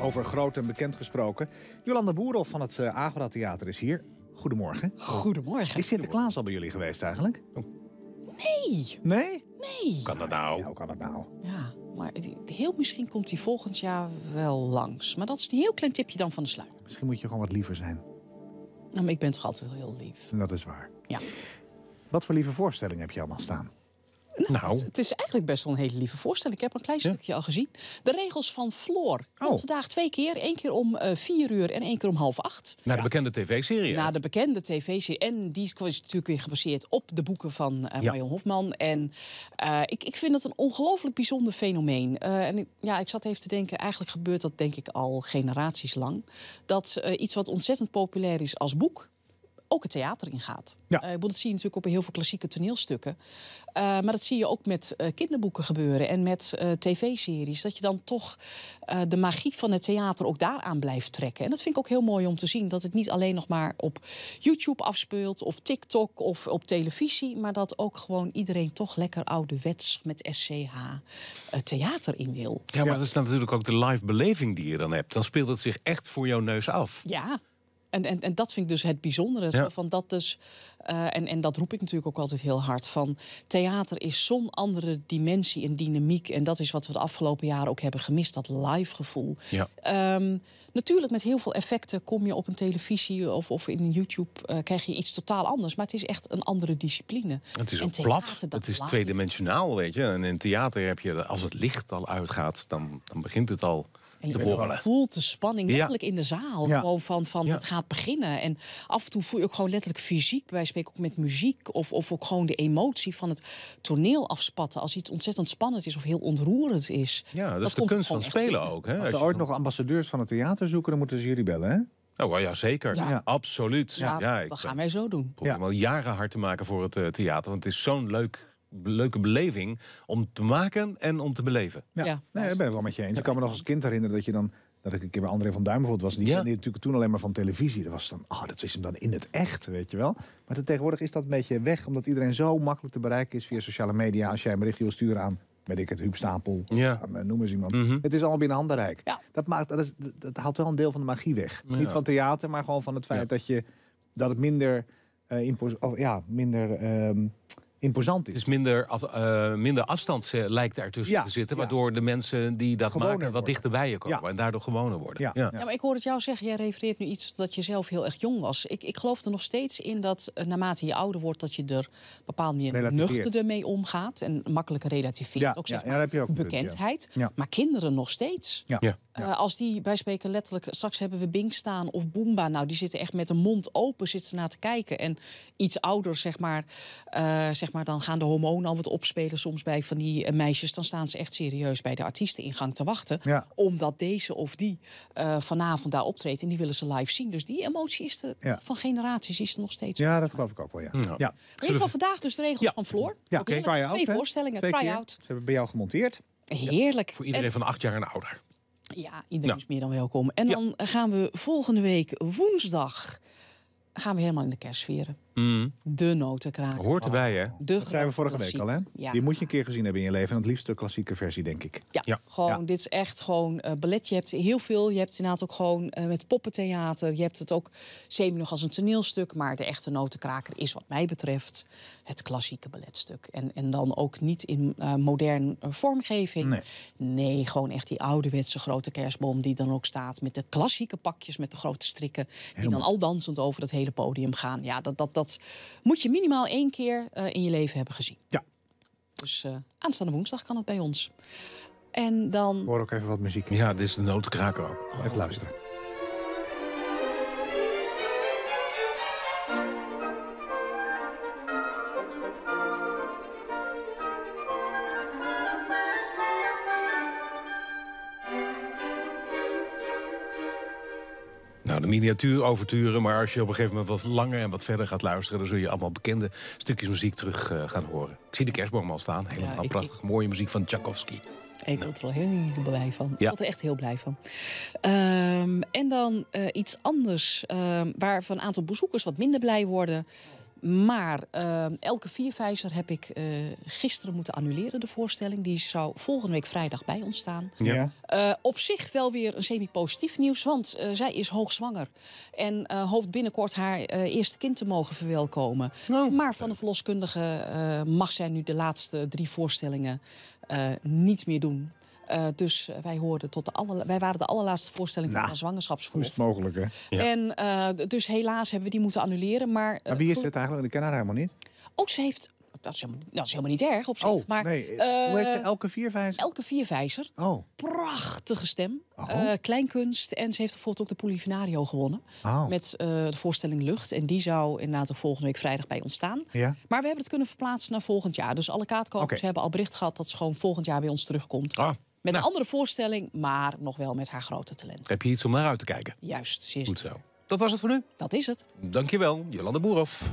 Over groot en bekend gesproken. Jolanda Boerel van het eh, Agora Theater is hier. Goedemorgen. Goedemorgen. Is Sinterklaas al bij jullie geweest eigenlijk? Oh. Nee. Nee? Nee. kan dat nou? Ja, kan dat nou? Ja, maar heel misschien komt hij volgend jaar wel langs. Maar dat is een heel klein tipje dan van de sluier. Misschien moet je gewoon wat liever zijn. Nou, maar ik ben toch altijd heel lief. Dat is waar. Ja. Wat voor lieve voorstelling heb je allemaal staan? Nou, nou Het, is eigenlijk best wel een hele lieve voorstelling. Ik heb een klein stukje al gezien. De regels van Floor. Oh. Vandaag twee keer. één keer om eh, vier uur en één keer om half acht. Naar de bekende tv-serie. Naar de bekende tv-serie. En die is natuurlijk weer gebaseerd op de boeken van eh, Marion Hofman. En eh, ik, ik vind het een ongelooflijk bijzonder fenomeen. en ja, ik zat even te denken, eigenlijk gebeurt dat denk ik al generaties lang. Dat iets wat ontzettend populair is als boek ook het theater ingaat. Ja. Uh, dat zie je natuurlijk op heel veel klassieke toneelstukken. Eh, maar dat zie je ook met eh, kinderboeken gebeuren en met tv-series. Dat je dan toch de magie van het theater ook daaraan blijft trekken. En dat vind ik ook heel mooi om te zien. Dat het niet alleen nog maar op YouTube afspeelt of TikTok of op televisie. Maar dat ook gewoon iedereen toch lekker ouderwets met SCH theater in wil. Ja, maar dat is natuurlijk ook de live beleving die je dan hebt. Dan speelt het zich echt voor jouw neus af. Ja. En, en, en dat vind ik dus het bijzondere. Van dat dus, eh, en, en dat roep ik natuurlijk ook altijd heel hard. Van theater is zo'n andere dimensie en dynamiek. En dat is wat we de afgelopen jaren ook hebben gemist. Dat live gevoel. Ehm, natuurlijk, met heel veel effecten kom je op een televisie of, of in YouTube eh, krijg je iets totaal anders. Maar het is echt een andere discipline. Het is ook plat. Het is tweedimensionaal, weet je. En in theater heb je, als het licht al uitgaat, dan, dan begint het al je voelt de spanning eigenlijk in de zaal. Gewoon van, van het gaat beginnen. En af en toe voel je ook gewoon letterlijk fysiek. Wij spreken ook met muziek. Of, of ook gewoon de emotie van het toneel afspatten. Als iets ontzettend spannend is of heel ontroerend is. Ja, dat, is de kunst van spelen ook. Hè? Als, als ooit nog ambassadeurs van het theater zoeken, dan moeten ze jullie bellen, hè? Oh ja, zeker. Ja. Absoluut. Ja, ja, dat gaan wij zo doen. Proberen probeer al jaren hard te maken voor het eh, theater. Want het is zo'n leuk leuke beleving om te maken en om te beleven. Ja, ja. ik ben wel met je eens. Ik kan me nog als kind herinneren dat je dan dat ik een keer bij André van Duin bijvoorbeeld was. Die ja. natuurlijk toen alleen maar van televisie. Dat was dan, ah, oh, dat is hem dan in het echt, weet je wel. Maar tegenwoordig is dat een beetje weg, omdat iedereen zo makkelijk te bereiken is via sociale media. Als jij een berichtje wil sturen aan, weet ik het, Huubstapel. ja. Eh, noem eens iemand. Mhm. Het is allemaal binnen handbereik. Dat, maakt, dat, is, dat haalt wel een deel van de magie weg. Niet van theater, maar gewoon van het feit dat, je, dat het minder, uh, impos ja, minder ehm, imposant is. minder, eh, minder afstand eh, lijkt ertussen tussen te zitten... waardoor de mensen die dat maken wat dichter bij je komen... en daardoor gewoner worden. Ja. maar ik hoor het jou zeggen, jij refereert nu iets dat je zelf heel erg jong was. Ik, ik geloof er nog steeds in dat eh, naarmate je ouder wordt... dat je er bepaald meer nuchterder mee omgaat... en makkelijker relativeert, ook zeg maar, heb je ook bekendheid. maar kinderen nog steeds. als die bij spreken letterlijk... straks hebben we Bing staan of Boomba. Nou, die zitten echt met de mond open, zitten naar te kijken. En iets ouder, zeg maar, zeg maar maar, dan gaan de hormonen al wat opspelen soms bij van die eh, meisjes. Dan staan ze echt serieus bij de artiesteningang te wachten. Omdat deze of die eh, vanavond daar optreedt en die willen ze live zien. Dus die emotie is er van generaties is er nog steeds. Ja, dat geloof ik ook wel, ja. ja. ja. in ieder geval vandaag dus de regels van Floor. Ja, Twee voorstellingen, try-out. Ze hebben bij jou gemonteerd. Heerlijk. Voor iedereen van acht jaar en ouder. Ja, iedereen is meer dan welkom. En dan gaan we volgende week woensdag gaan we helemaal in de kerstsferen. Mm. De notenkraker. Hoort erbij, hè? De dat zijn we vorige week al, hè? Die moet je een keer gezien hebben in je leven. En het liefst de klassieke versie, denk ik. Ja, gewoon, dit is echt gewoon uh, ballet. Je hebt heel veel. Je hebt inderdaad ook gewoon uh, met poppentheater. Je hebt het ook semi nog als een toneelstuk. Maar de echte notenkraker is wat mij betreft het klassieke balletstuk. En, en dan ook niet in uh, eh, moderne vormgeving. Nee. gewoon echt die ouderwetse grote kerstboom die dan ook staat. Met de klassieke pakjes, met de grote strikken. Die dan al dansend over dat hele podium gaan. Ja, dat, dat, dat dat moet je minimaal één keer eh, in je leven hebben gezien. Ja. Dus eh, aanstaande woensdag kan het bij ons. En dan... hoor ook even wat muziek. Ja, dit is de noodkraker ook. Even luisteren. Nou, de overturen, maar als je op een gegeven moment wat langer en wat verder gaat luisteren, dan zul je allemaal bekende stukjes muziek terug eh, gaan horen. Ik zie de kerstboom al staan. Helemaal prachtig. Mooie muziek van Tchaikovsky. Ik word er wel heel blij van. Ik word er echt heel blij van. Ehm, en dan eh, iets anders, ehm, waar van een aantal bezoekers wat minder blij worden. Maar uh, elke viervijzer heb ik eh, gisteren moeten annuleren, de voorstelling. Die zou volgende week vrijdag bij ons staan. Ja. Eh, op zich wel weer een semi-positief nieuws, want zij is hoogzwanger. En hoopt binnenkort haar eerste kind te mogen verwelkomen. Oh. Maar van de verloskundige mag zij nu de laatste drie voorstellingen niet meer doen. Eh, dus wij, hoorden tot de wij waren de allerlaatste voorstelling van een nou, zwangerschapsverlof. Is mogelijk, hè? En eh, dus helaas hebben we die moeten annuleren. Maar, eh, maar wie is het eigenlijk? Ik ken haar helemaal niet. ook oh, ze heeft dat is, helemaal, dat is helemaal, niet erg op zich. Oh, maar, Hoe heeft ze? Elke viervijzer? Elke viervijzer. Oh. Prachtige stem. Oh. kleinkunst. En ze heeft bijvoorbeeld ook de Polifinario gewonnen. Oh. Met de voorstelling Lucht. En die zou inderdaad de volgende week vrijdag bij ons staan. Ja. Maar we hebben het kunnen verplaatsen naar volgend jaar. Dus alle kaartkopers hebben al bericht gehad dat ze gewoon volgend jaar bij ons terugkomt. Ah. Met een nou. andere voorstelling, maar nog wel met haar grote talent. Heb je iets om naar uit te kijken? Juist, zeer Goed zo. Dat was het voor nu. Dat is het. Dankjewel, Jolande Boerhoff.